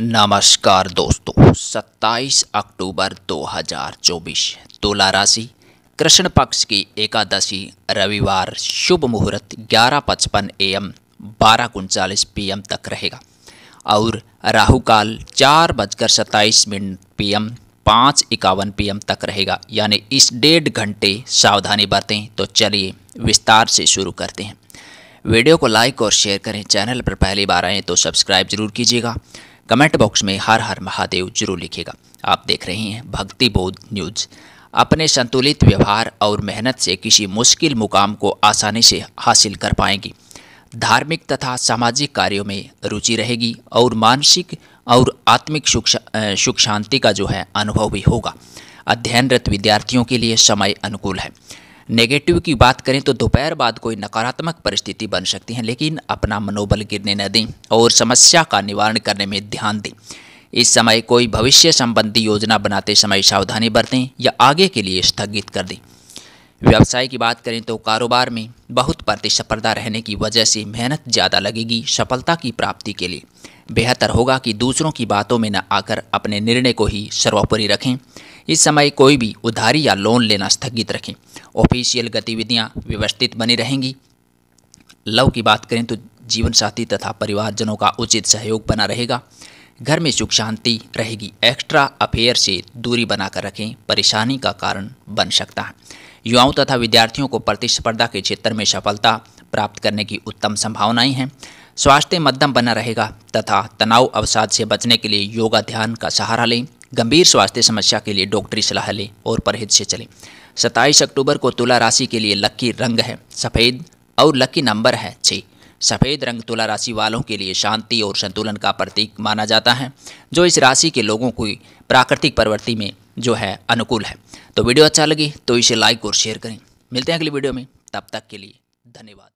नमस्कार दोस्तों 27 अक्टूबर 2024 तुला राशि कृष्ण पक्ष की एकादशी रविवार शुभ मुहूर्त ग्यारह पचपन ए एम बारह उनचालीस पी एम तक रहेगा और राहु काल चार बजकर सत्ताईस मिनट पी एम पाँच इक्यावन पी एम तक रहेगा यानी इस डेढ़ घंटे सावधानी बरतें तो चलिए विस्तार से शुरू करते हैं वीडियो को लाइक और शेयर करें चैनल पर पहली बार आएँ तो सब्सक्राइब जरूर कीजिएगा कमेंट बॉक्स में हर हर महादेव जरूर लिखेगा आप देख रहे हैं भक्ति बोध न्यूज़ अपने संतुलित व्यवहार और मेहनत से किसी मुश्किल मुकाम को आसानी से हासिल कर पाएंगी धार्मिक तथा सामाजिक कार्यों में रुचि रहेगी और मानसिक और आत्मिक सुख सुख शांति का जो है अनुभव भी होगा अध्ययनरत विद्यार्थियों के लिए समय अनुकूल है नेगेटिव की बात करें तो दोपहर बाद कोई नकारात्मक परिस्थिति बन सकती है लेकिन अपना मनोबल गिरने न दें और समस्या का निवारण करने में ध्यान दें इस समय कोई भविष्य संबंधी योजना बनाते समय सावधानी बरतें या आगे के लिए स्थगित कर दें व्यवसाय की बात करें तो कारोबार में बहुत प्रतिस्पर्धा रहने की वजह से मेहनत ज़्यादा लगेगी सफलता की प्राप्ति के लिए बेहतर होगा कि दूसरों की बातों में न आकर अपने निर्णय को ही सर्वोपरि रखें इस समय कोई भी उधारी या लोन लेना स्थगित रखें ऑफिशियल गतिविधियां व्यवस्थित बनी रहेंगी लव की बात करें तो जीवन साथी तथा परिवारजनों का उचित सहयोग बना रहेगा घर में सुख शांति रहेगी एक्स्ट्रा अफेयर से दूरी बनाकर रखें परेशानी का कारण बन सकता है युवाओं तथा विद्यार्थियों को प्रतिस्पर्धा के क्षेत्र में सफलता प्राप्त करने की उत्तम संभावनाएं हैं स्वास्थ्य मध्यम बना रहेगा तथा तनाव अवसाद से बचने के लिए योगा ध्यान का सहारा लें गंभीर स्वास्थ्य समस्या के लिए डॉक्टरी सलाह लें और परहेज से चलें सत्ताईस अक्टूबर को तुला राशि के लिए लक्की रंग है सफ़ेद और लक्की नंबर है छः सफ़ेद रंग तुला राशि वालों के लिए शांति और संतुलन का प्रतीक माना जाता है जो इस राशि के लोगों की प्राकृतिक प्रवृत्ति में जो है अनुकूल है तो वीडियो अच्छा लगे तो इसे लाइक और शेयर करें मिलते हैं अगली वीडियो में तब तक के लिए धन्यवाद